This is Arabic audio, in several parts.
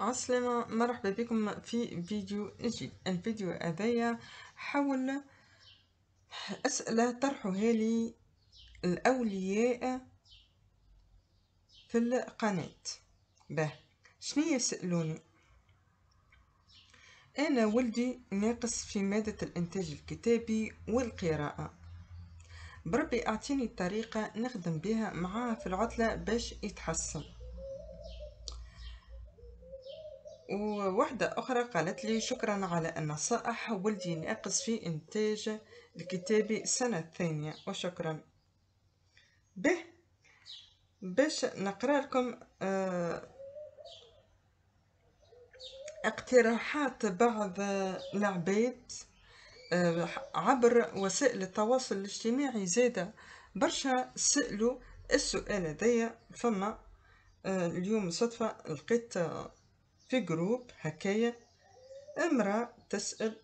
عسلامة مرحبا بكم في فيديو جديد الفيديو هذايا حول أسئلة طرحها لي الأولياء في القناة باه شنيا سألوني أنا ولدي ناقص في مادة الإنتاج الكتابي والقراءة بربي أعطيني طريقة نخدم بها معاه في العطلة باش يتحسن وواحدة أخرى قالت لي شكرا على النصائح ولدي ناقص في إنتاج الكتابي السنة الثانية وشكرا به باش نقرأ لكم آه، اقتراحات بعض العباد آه، عبر وسائل التواصل الاجتماعي زادة برشا سألوا السؤال هذايا فما آه، اليوم صدفة لقيت في جروب هكايا امرأة تسأل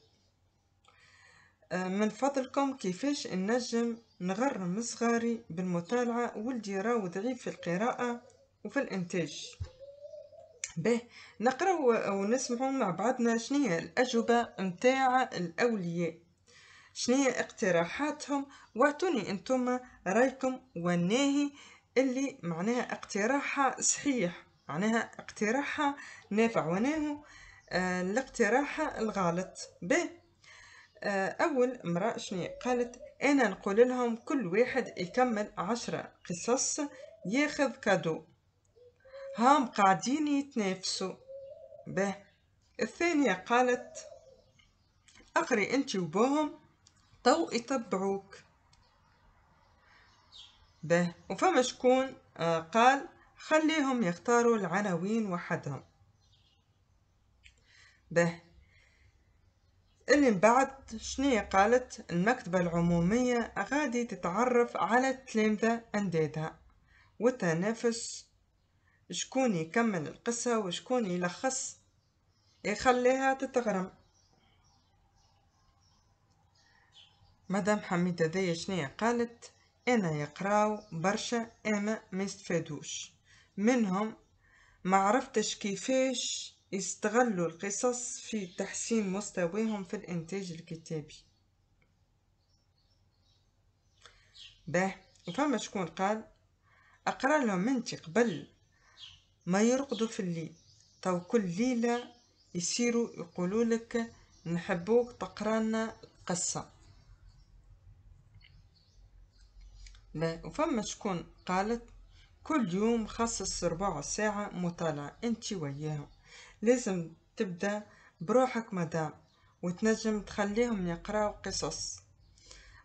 أه، من فضلكم كيفاش النجم نغرم صغاري بالمطالعة ولدي راهو ضعيف في القراءة وفي الإنتاج به نقراو ونسمعوا مع بعضنا شنية الأجوبة متاع الأولياء شنية اقتراحاتهم واعطوني انتم رايكم والناهي اللي معناها اقتراحها صحيح معناها اقتراحها نافع وناهو آه، الاقتراح الغلط ب آه، أول امرأة شنو قالت أنا نقول لهم كل واحد يكمل عشرة قصص ياخذ كادو هم قاعدين يتنافسوا ب الثانية قالت أقري أنت وبوهم تو يتبعوك ب وفما شكون آه، قال خليهم يختاروا العناوين وحدهم به اللي بعد شنية قالت المكتبة العمومية غادي تتعرف على التلامذة أندادها والتنافس شكون يكمل القصة وشكون يلخص يخليها تتغرم مدام حميدة دي شنية قالت انا يقراو برشا اما ما يستفادوش منهم ما عرفتش كيفاش يستغلوا القصص في تحسين مستواهم في الانتاج الكتابي باه فما شكون قال اقرا لهم انت قبل ما يرقدوا في الليل تو كل ليله يصيروا يقولوا لك نحبوك تقرانا قصه باه وفما شكون قالت كل يوم خصص ربع ساعة مطالعة انت وياهم لازم تبدأ بروحك مدام وتنجم تخليهم يقراو قصص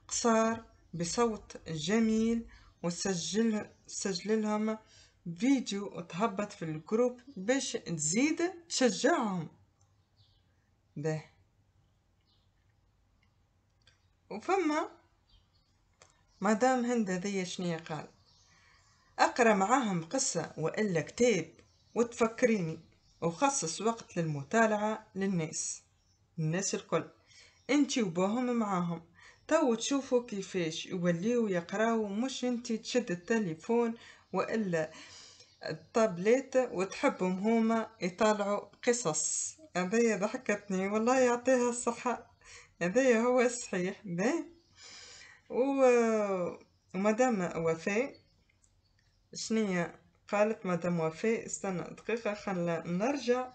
قصار بصوت جميل سجل لهم فيديو وتهبط في الجروب باش تزيد تشجعهم ده وفما مدام هند هذيا شنيا قالت أقرأ معاهم قصة وإلا كتاب وتفكريني وخصص وقت للمطالعة للناس الناس الكل انتي وباهم معاهم تو تشوفوا كيفاش يوليو يقراو مش انتي تشد التليفون وإلا الطابلات وتحبهم هما يطالعوا قصص هذايا ضحكتني والله يعطيها الصحة هذايا هو الصحيح باه و مدام وفاء شنية قالت مدام وفي استنى دقيقة خلنا نرجع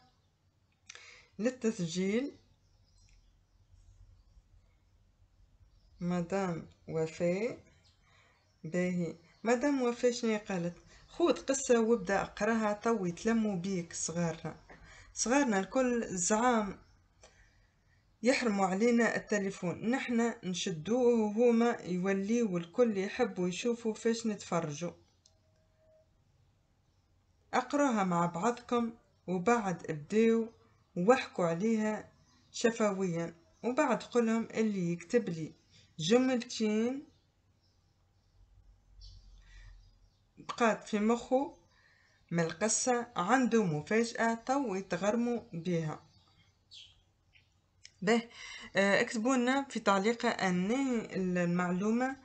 للتسجيل مدام وفي باهي مدام وفي شنية قالت خود قصة وابدأ اقراها تو يتلموا بيك صغارنا صغارنا الكل زعام يحرموا علينا التليفون نحنا نشدوه وهما يوليو الكل يحبوا يشوفوا فاش نتفرجوا اقراها مع بعضكم وبعد ابداو واحكوا عليها شفويا وبعد قلهم اللي يكتب لي جملتين بقات في مخه من القصة عنده مفاجأة تو يتغرموا بها به آه، اكتبوا لنا في تعليقة ان المعلومة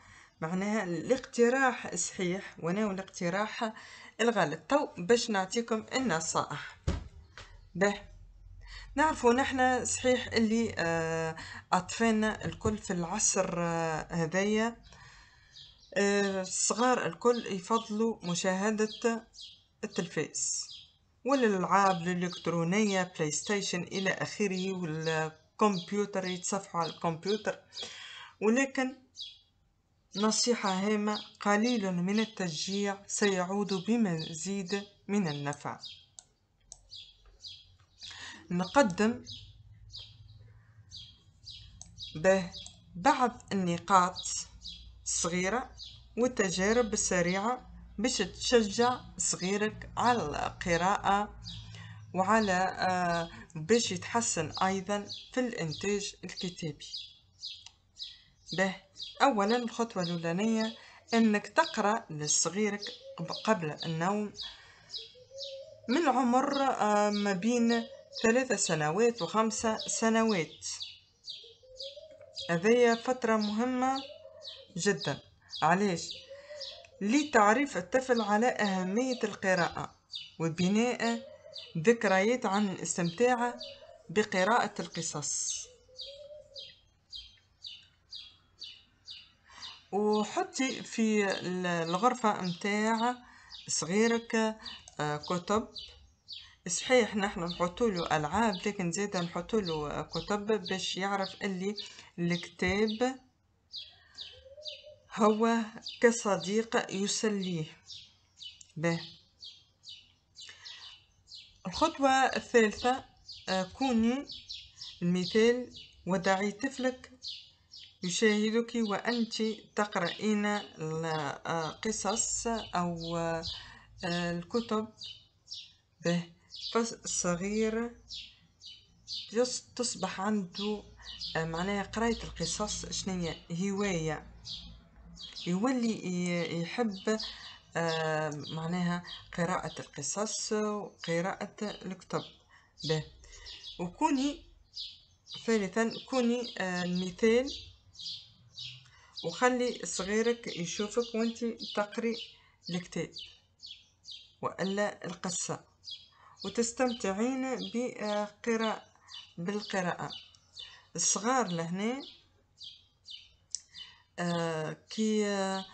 معناها الاقتراح صحيح وانا الاقتراح الغالب تو باش نعطيكم النصائح به نعرفوا نحنا صحيح اللي آه، اطفالنا الكل في العصر آه، هذايا آه، الصغار الكل يفضلوا مشاهدة التلفاز والالعاب الالكترونيه بلاي ستيشن الى اخره والكمبيوتر يتصفحوا على الكمبيوتر ولكن نصيحة هامة قليل من التشجيع سيعود بمزيد من النفع نقدم به بعض النقاط الصغيرة والتجارب السريعة باش تشجع صغيرك على القراءة وعلى آه، باش يتحسن أيضا في الإنتاج الكتابي به أولا الخطوة الأولانية أنك تقرأ لصغيرك قبل النوم من عمر آه، ما بين ثلاثة سنوات وخمسة سنوات هذه فترة مهمة جدا علاش لتعريف الطفل على أهمية القراءة وبناء ذكريات عن الاستمتاع بقراءة القصص وحطي في الغرفة متاع صغيرك آه، كتب صحيح نحن نحطو له العاب لكن زيدا نحطو له آه، كتب باش يعرف اللي الكتاب هو كصديق يسليه به الخطوة الثالثة آه، كوني المثال ودعي طفلك يشاهدك وأنت تقرأين القصص آه، أو آه، الكتب به فالصغير تصبح عنده آه، معناها قراية القصص شنية هواية يولي يحب معناها قراءة القصص وقراءة الكتب به وكوني ثالثا كوني المثال وخلي صغيرك يشوفك وانت تقري الكتاب وألا القصة وتستمتعين بقراءة بالقراءة الصغار لهنا آه، كي آه،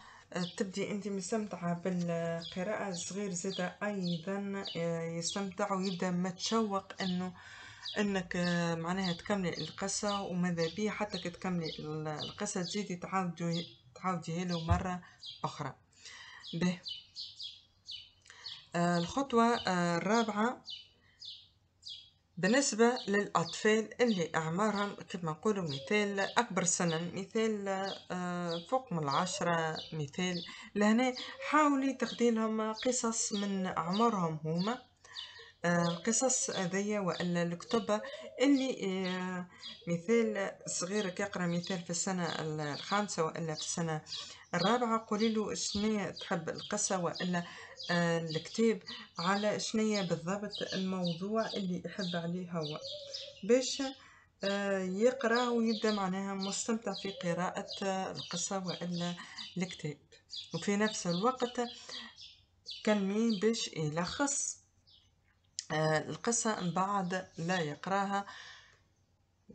تبدي انت مستمتعة بالقراءة الصغير زاد ايضا آه، يستمتع ويبدا متشوق انه انك آه، معناها تكملي القصة وماذا بيه حتى تكملي القصة تزيدي تعاودي له مرة اخرى به آه، الخطوة آه، الرابعة بالنسبة للأطفال اللي أعمارهم كما نقولوا مثال أكبر سنا مثال فوق من العشرة مثال لهنا حاولي تاخدي لهم قصص من أعمارهم هما القصص هذيا والا الكتب اللي آه، مثال صغير كيقرا مثال في السنه الخامسه والا في السنه الرابعه قولي له شنو تحب القصه والا آه، الكتاب على شنو بالضبط الموضوع اللي يحب عليه هو باش آه، يقرا ويبدا معناها مستمتع في قراءه القصه والا الكتاب وفي نفس الوقت كلمي باش يلخص آه، القصة بعد لا يقراها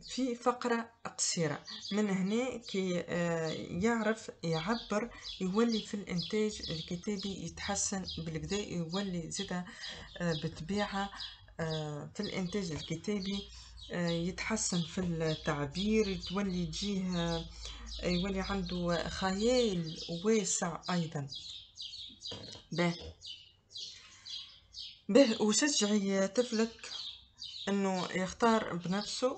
في فقرة قصيرة من هنا كي آه، يعرف يعبر يولي في الإنتاج الكتابي يتحسن بالكدا يولي زيدا آه، بطبيعة في الإنتاج الكتابي يتحسن في التعبير تولي تجيه يولي عنده خيال واسع أيضا باهي به وشجعي طفلك انه يختار بنفسه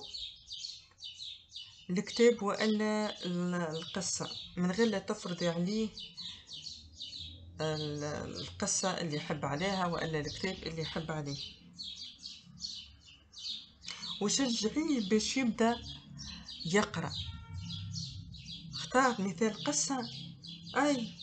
الكتاب والا القصة من غير لا تفرضي عليه القصة اللي يحب عليها والا الكتاب اللي يحب عليه وشجعي باش يبدا يقرا اختار مثال قصة اي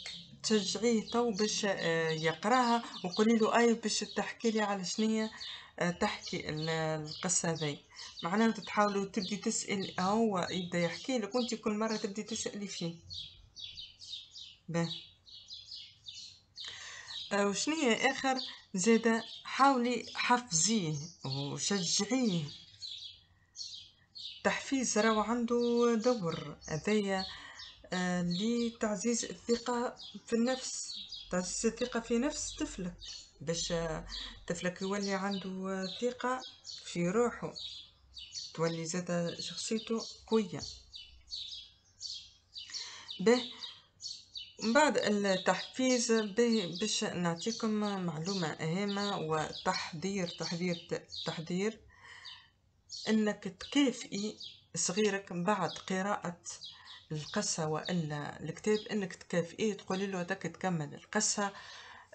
تشجعيه تو باش آه، يقراها وقولي له اي أيوة باش تحكي لي على شنية آه، تحكي القصة ذي معناها تحاولوا تبدي تسأل هو يبدا يحكي لك وانت كل مرة تبدي تسألي فيه به آه، وشنية اخر زادة حاولي حفزيه وشجعيه التحفيز راهو عنده دور هذايا آه، لتعزيز الثقة في النفس تعزيز الثقة في نفس طفلك باش آه، طفلك يولي عنده آه، ثقة في روحه تولي زادة شخصيته قوية به من بعد التحفيز باش نعطيكم معلومة هامة وتحضير تحضير تحضير انك تكافئي صغيرك بعد قراءة القصة وإلا الكتاب إنك تكافئيه تقولي له تك تكمل القصة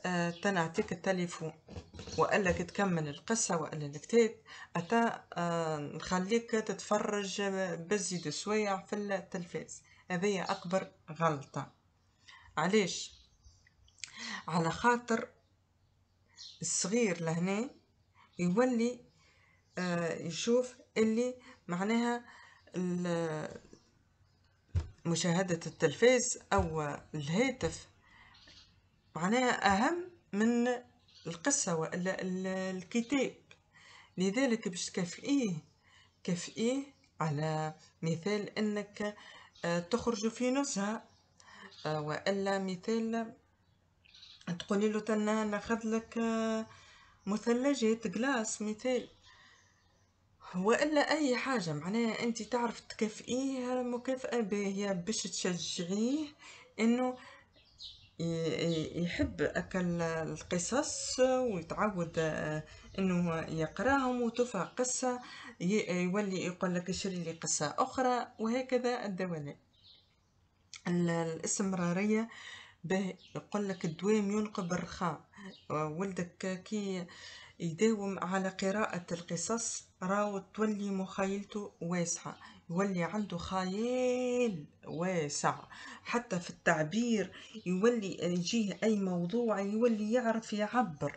آه، تنعطيك التليفون وإلا تكمل القصة وإلا الكتاب أتا آه، نخليك تتفرج بزيد سويع في التلفاز هذه أكبر غلطة علاش على خاطر الصغير لهنا يولي آه، يشوف اللي معناها مشاهدة التلفاز أو الهاتف معناها أهم من القصة وإلا الكتاب لذلك باش تكافئيه كافئيه على مثال أنك آه، تخرج في نزهة آه، وإلا مثال تقولي له تنا ناخذ لك آه، مثلجات كلاس مثال والا اي حاجه معناها انت تعرف تكافئيه مكافاه باهيه باش تشجعيه انه يحب اكل القصص ويتعود آه، انه يقراهم وتفرع قصه يولي يقول لك شري لي قصه اخرى وهكذا الدوام الاستمراريه به يقول لك الدوام ينقب الرخاء آه، ولدك كي يداوم على قراءة القصص راهو تولي مخيلته واسعة يولي عنده خيال واسع حتى في التعبير يولي يجيه أي موضوع يولي يعرف يعبر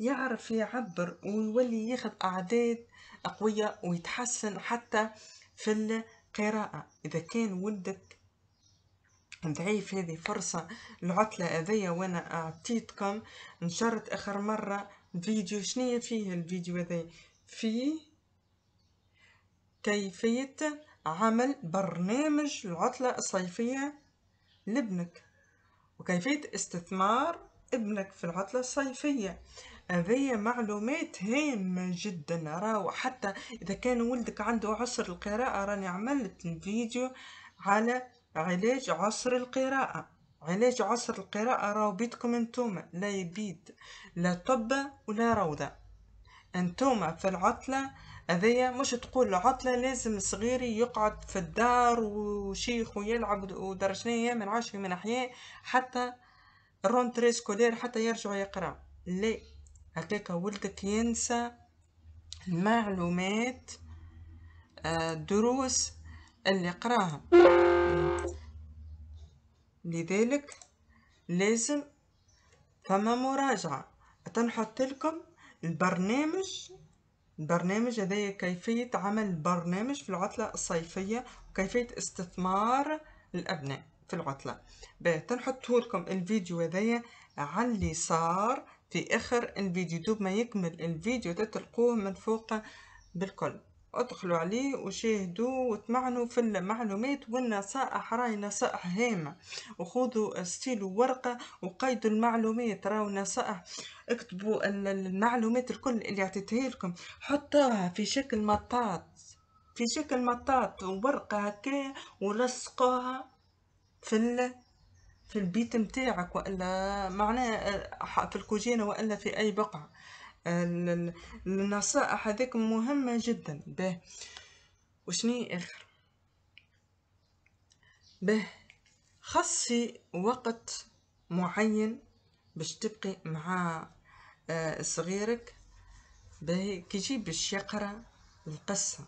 يعرف يعبر ويولي ياخذ أعداد قوية ويتحسن حتى في القراءة إذا كان ولدك ضعيف هذه فرصة العطلة هذيا وأنا أعطيتكم نشرت آخر مرة فيديو شنية فيه الفيديو هذا فيه كيفية عمل برنامج العطلة الصيفية لابنك وكيفية استثمار ابنك في العطلة الصيفية هذه معلومات هامة جدا راهو حتى إذا كان ولدك عنده عسر القراءة راني عملت فيديو على علاج عسر القراءة وعلاش يعني عصر القراءة راهو بيتكم انتوما لا يبيد لا طب ولا روضة انتوما في العطلة هذايا مش تقول العطلة لازم صغيري يقعد في الدار وشيخ ويلعب ودرجنية من عاش من أحياء حتى رونتري سكولير حتى يرجع يقرا لا هكاك ولدك ينسى المعلومات الدروس آه، اللي قراها لذلك لازم فما مراجعة تنحط لكم البرنامج البرنامج هذايا كيفية عمل برنامج في العطلة الصيفية وكيفية استثمار الأبناء في العطلة باه لكم الفيديو هذايا على صار في اخر الفيديو دوب ما يكمل الفيديو تتلقوه من فوق بالكل ادخلوا عليه وشاهدوا وتمعنوا في المعلومات والنصائح راهي نصائح هامة وخذوا ستيلو ورقة وقيدوا المعلومات راهو نصائح اكتبوا المعلومات الكل اللي عطيتها لكم حطوها في شكل مطاط في شكل مطاط وورقة هكا ولصقوها في ال... في البيت متاعك والا معناه آه، في الكوجينه والا في اي بقعه النصائح هذيك مهمة جدا به وشني آخر به خصي وقت معين باش تبقي مع آه، صغيرك باهي كي يجي باش يقرا القصه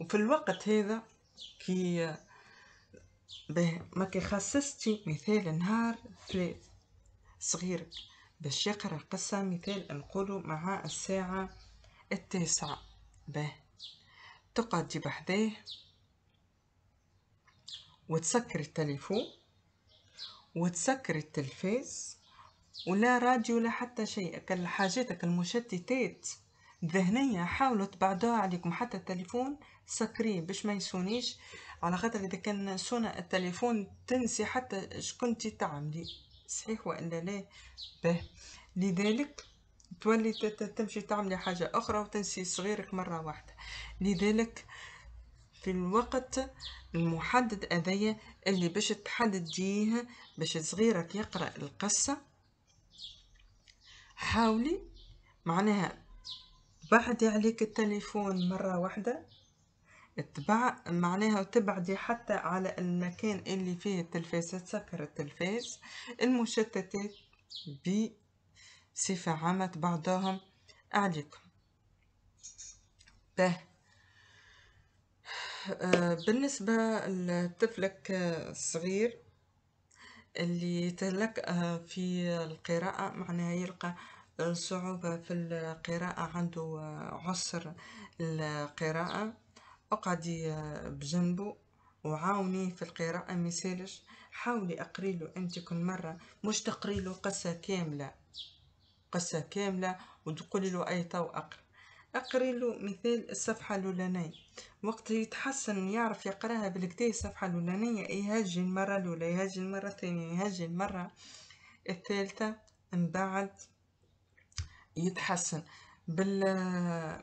وفي الوقت هذا كي باهي ما خصصتي مثال نهار ثلاث صغير باش يقرا قصة مثال نقولو مع الساعة التاسعة باهي تقعدي بحذاه وتسكر التليفون وتسكر التلفاز ولا راديو لا حتى شيء حاجاتك المشتتات ذهنيا حاولوا تبعدوها عليكم حتى التليفون سكريه باش ما يسونيش على خاطر اذا كان سونا التليفون تنسي حتى شكنتي تعملي صحيح والا لا به لذلك تولي تمشي تعملي حاجة أخرى وتنسي صغيرك مرة واحدة لذلك في الوقت المحدد أذية اللي باش تحدد باش صغيرك يقرأ القصة حاولي معناها بعدي عليك التليفون مرة واحدة تبع معناها تبعدي حتى على المكان اللي فيه التلفاز تسكر التلفاز المشتتات بصفة عامة بعضهم عليكم به آه، بالنسبة لطفلك الصغير اللي تلك في القراءة معناها يلقى صعوبة في القراءة عنده عسر القراءة أقعدي بجنبه وعاونيه في القراءة ميسالش حاولي أقريله أنت كل مرة مش تقريله قصة كاملة قصة كاملة وتقولي له أي تو أقرأ أقري له مثال الصفحة الأولانية وقت يتحسن يعرف يقراها بالكتاب الصفحة الأولانية يهجي المرة الأولى يهجي المرة الثانية يهجي المرة الثالثة من بعد يتحسن بال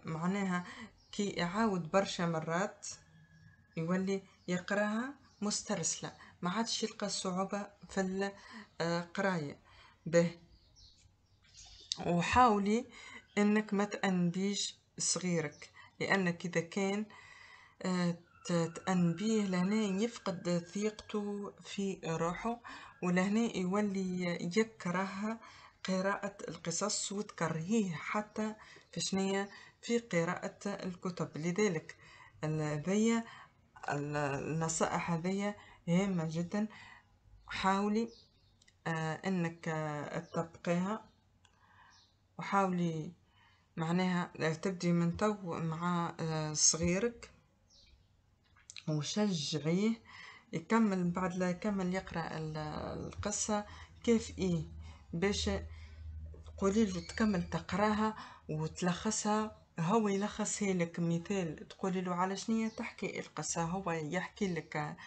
معناها كي يعاود برشا مرات يولي يقراها مسترسله ما عادش يلقى صعوبه في القرايه آه، به وحاولي انك ما تأنبيش صغيرك لانك اذا كان آه، تانبيه لهنا يفقد ثقته في روحه ولهنا يولي يكره قراءة القصص وتكرهيه حتى في شنية في قراءة الكتب لذلك هذيا النصائح هذه هامة جدا حاولي آه، انك آه، تطبقيها وحاولي معناها تبدي من تو مع آه، صغيرك وشجعيه يكمل بعد لا يكمل يقرا القصه كيف ايه باش تقولي له تكمل تقراها وتلخصها هو يلخصها لك مثال تقولي له على شنية تحكي القصة هو يحكي لك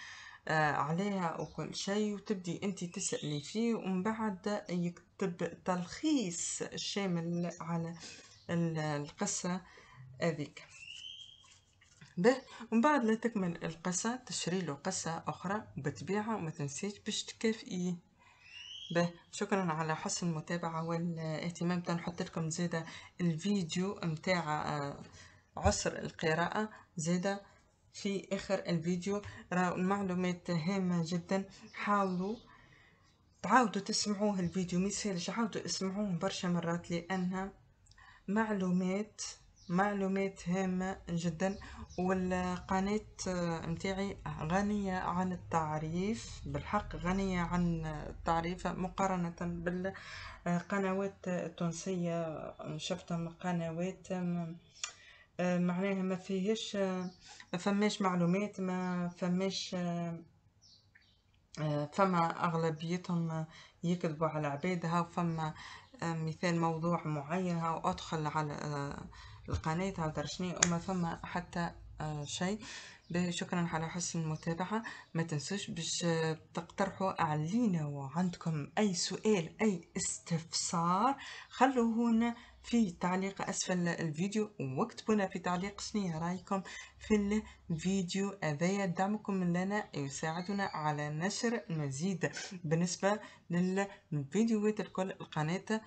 آه، عليها وكل شيء وتبدي انت تسألي فيه ومن بعد يكتب تلخيص شامل على القصة هذيك به ومن بعد لا تكمل القصة تشري له قصة أخرى بتبيعها وما تنسيش باش تكافئيه به شكرا على حسن المتابعة والاهتمام تنحط لكم زيادة الفيديو متاع آه، عسر القراءة زيادة في اخر الفيديو راه المعلومات هامة جدا حاولوا تعاودوا تسمعوه الفيديو ميسالش عاودوا اسمعوه برشا مرات لانها معلومات معلومات هامة جدا والقناة آه، متاعي غنية عن التعريف بالحق غنية عن التعريف مقارنة بالقنوات التونسية شفتهم قنوات آه، آه، معناها ما فيهش ما فماش معلومات ما فماش فما أغلبيتهم يكذبوا على عبادها فما مثال موضوع معين أو أدخل على القناة على شنو وما فما حتى آه، شيء شكرا على حسن المتابعة ما تنسوش باش آه، تقترحوا علينا وعندكم أي سؤال أي استفسار هنا في تعليق أسفل الفيديو واكتبونا في تعليق شنو رايكم في الفيديو هذايا دعمكم لنا يساعدنا على نشر المزيد بالنسبة للفيديوهات الكل القناة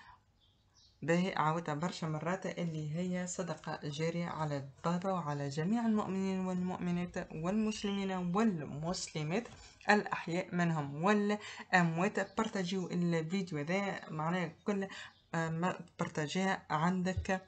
باهي عاودتها برشا مرات اللي هي صدقة جارية على الضرة وعلى جميع المؤمنين والمؤمنات والمسلمين والمسلمات الأحياء منهم والأموات بارتاجيو الفيديو ذا معناه كل آه، ما بارتاجيها عندك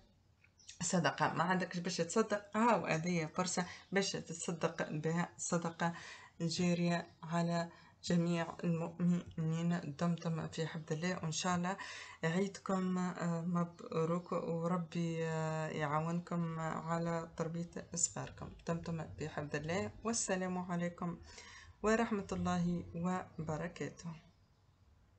صدقة ما عندكش باش تصدق هاو وهذه فرصة باش تصدق بها صدقة جارية على جميع المؤمنين دمتم في حفظ الله وإن شاء الله عيدكم آه، مبروك وربي آه، يعاونكم على تربية أسفاركم دمتم في حفظ الله والسلام عليكم ورحمة الله وبركاته